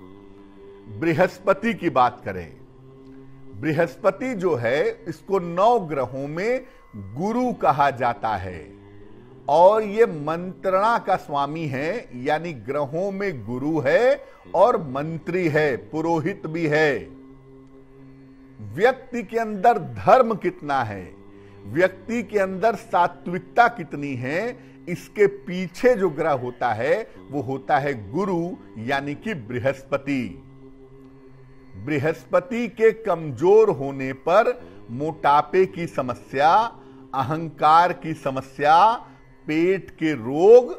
बृहस्पति की बात करें बृहस्पति जो है इसको नौ ग्रहों में गुरु कहा जाता है और ये मंत्रणा का स्वामी है यानी ग्रहों में गुरु है और मंत्री है पुरोहित भी है व्यक्ति के अंदर धर्म कितना है व्यक्ति के अंदर सात्विकता कितनी है इसके पीछे जो ग्रह होता है वो होता है गुरु यानी कि बृहस्पति बृहस्पति के कमजोर होने पर मोटापे की समस्या अहंकार की समस्या पेट के रोग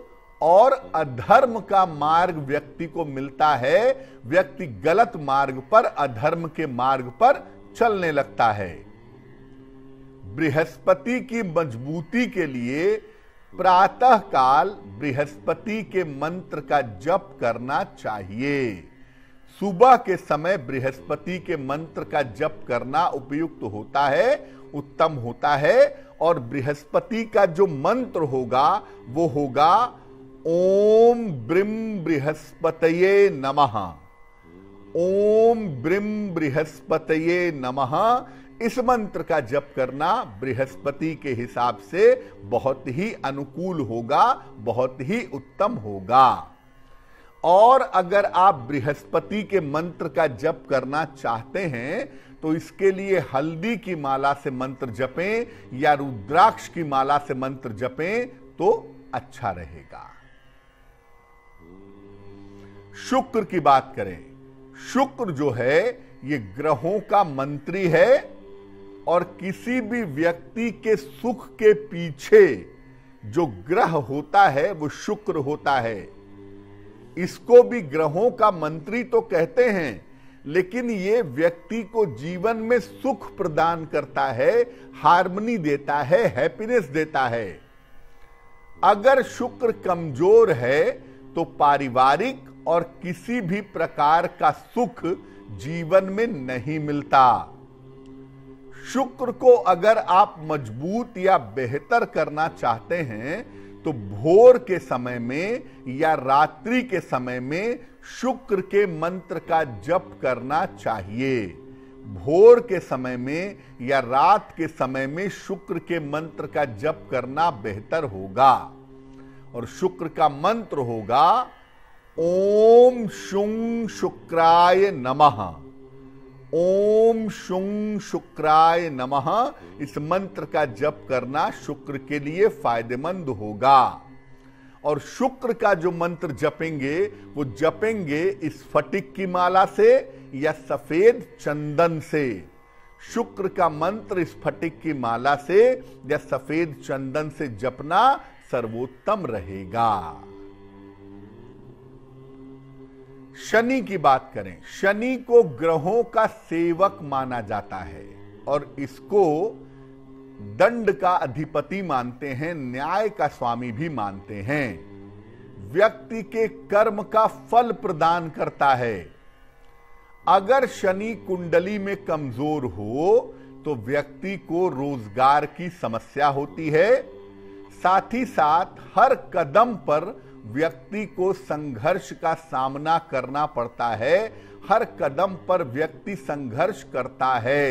और अधर्म का मार्ग व्यक्ति को मिलता है व्यक्ति गलत मार्ग पर अधर्म के मार्ग पर चलने लगता है बृहस्पति की मजबूती के लिए प्रातः काल बृहस्पति के मंत्र का जप करना चाहिए सुबह के समय बृहस्पति के मंत्र का जप करना उपयुक्त होता है उत्तम होता है और बृहस्पति का जो मंत्र होगा वो होगा ओम ब्रिम बृहस्पतये नमः ओम ब्रिम बृहस्पतये नमः इस मंत्र का जप करना बृहस्पति के हिसाब से बहुत ही अनुकूल होगा बहुत ही उत्तम होगा और अगर आप बृहस्पति के मंत्र का जप करना चाहते हैं तो इसके लिए हल्दी की माला से मंत्र जपें या रुद्राक्ष की माला से मंत्र जपें तो अच्छा रहेगा शुक्र की बात करें शुक्र जो है ये ग्रहों का मंत्री है और किसी भी व्यक्ति के सुख के पीछे जो ग्रह होता है वो शुक्र होता है इसको भी ग्रहों का मंत्री तो कहते हैं लेकिन ये व्यक्ति को जीवन में सुख प्रदान करता है हार्मनी देता है हैप्पीनेस देता है अगर शुक्र कमजोर है तो पारिवारिक और किसी भी प्रकार का सुख जीवन में नहीं मिलता शुक्र को अगर आप मजबूत या बेहतर करना चाहते हैं तो भोर के समय में या रात्रि के समय में शुक्र के मंत्र का जप करना चाहिए भोर के समय में या रात के समय में शुक्र के मंत्र का जप करना बेहतर होगा और शुक्र का मंत्र होगा ओम शुं शुक्राय नमः ओम शुं शुक्राय नमः इस मंत्र का जप करना शुक्र के लिए फायदेमंद होगा और शुक्र का जो मंत्र जपेंगे वो जपेंगे इस फटिक की माला से या सफेद चंदन से शुक्र का मंत्र इस फटिक की माला से या सफेद चंदन से जपना सर्वोत्तम रहेगा शनि की बात करें शनि को ग्रहों का सेवक माना जाता है और इसको दंड का अधिपति मानते हैं न्याय का स्वामी भी मानते हैं व्यक्ति के कर्म का फल प्रदान करता है अगर शनि कुंडली में कमजोर हो तो व्यक्ति को रोजगार की समस्या होती है साथ ही साथ हर कदम पर व्यक्ति को संघर्ष का सामना करना पड़ता है हर कदम पर व्यक्ति संघर्ष करता है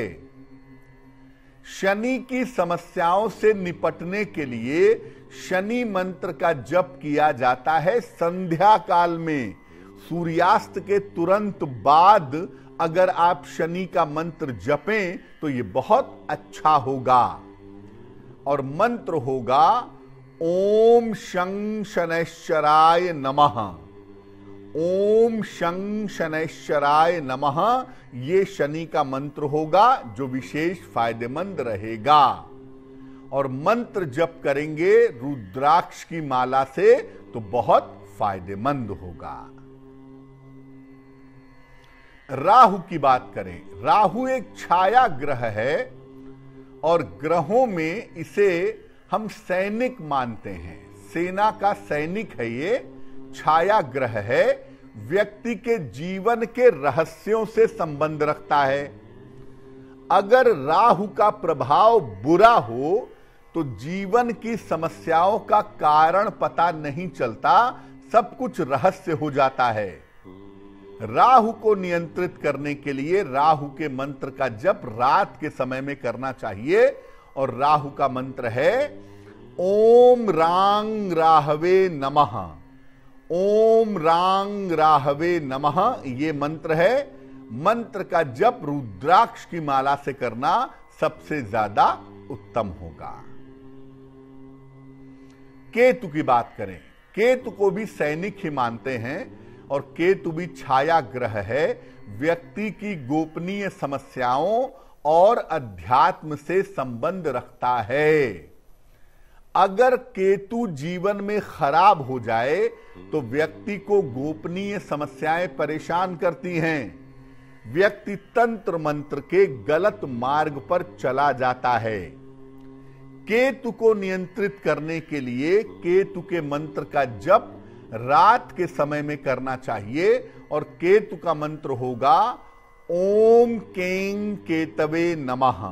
शनि की समस्याओं से निपटने के लिए शनि मंत्र का जप किया जाता है संध्या काल में सूर्यास्त के तुरंत बाद अगर आप शनि का मंत्र जपें तो यह बहुत अच्छा होगा और मंत्र होगा ओम शं शनैश्चराय नम ओम शं शनैश्चराय नम ये शनि का मंत्र होगा जो विशेष फायदेमंद रहेगा और मंत्र जप करेंगे रुद्राक्ष की माला से तो बहुत फायदेमंद होगा राहु की बात करें राहु एक छाया ग्रह है और ग्रहों में इसे हम सैनिक मानते हैं सेना का सैनिक है ये छाया ग्रह है व्यक्ति के जीवन के रहस्यों से संबंध रखता है अगर राहु का प्रभाव बुरा हो तो जीवन की समस्याओं का कारण पता नहीं चलता सब कुछ रहस्य हो जाता है राहु को नियंत्रित करने के लिए राहु के मंत्र का जप रात के समय में करना चाहिए और राहु का मंत्र है ओम रांग राहवे नमः ओम रांग राहवे नमः ये मंत्र है मंत्र का जप रुद्राक्ष की माला से करना सबसे ज्यादा उत्तम होगा केतु की बात करें केतु को भी सैनिक ही मानते हैं और केतु भी छाया ग्रह है व्यक्ति की गोपनीय समस्याओं और अध्यात्म से संबंध रखता है अगर केतु जीवन में खराब हो जाए तो व्यक्ति को गोपनीय समस्याएं परेशान करती हैं व्यक्ति तंत्र मंत्र के गलत मार्ग पर चला जाता है केतु को नियंत्रित करने के लिए केतु के मंत्र का जप रात के समय में करना चाहिए और केतु का मंत्र होगा ओम केंग केतवे नमः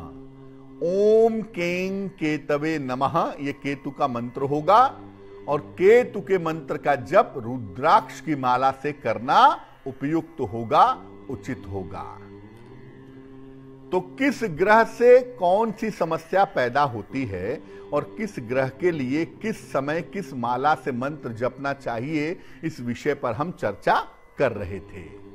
ओम केंग केतवे नमः यह केतु का मंत्र होगा और केतु के मंत्र का जप रुद्राक्ष की माला से करना उपयुक्त होगा उचित होगा तो किस ग्रह से कौन सी समस्या पैदा होती है और किस ग्रह के लिए किस समय किस माला से मंत्र जपना चाहिए इस विषय पर हम चर्चा कर रहे थे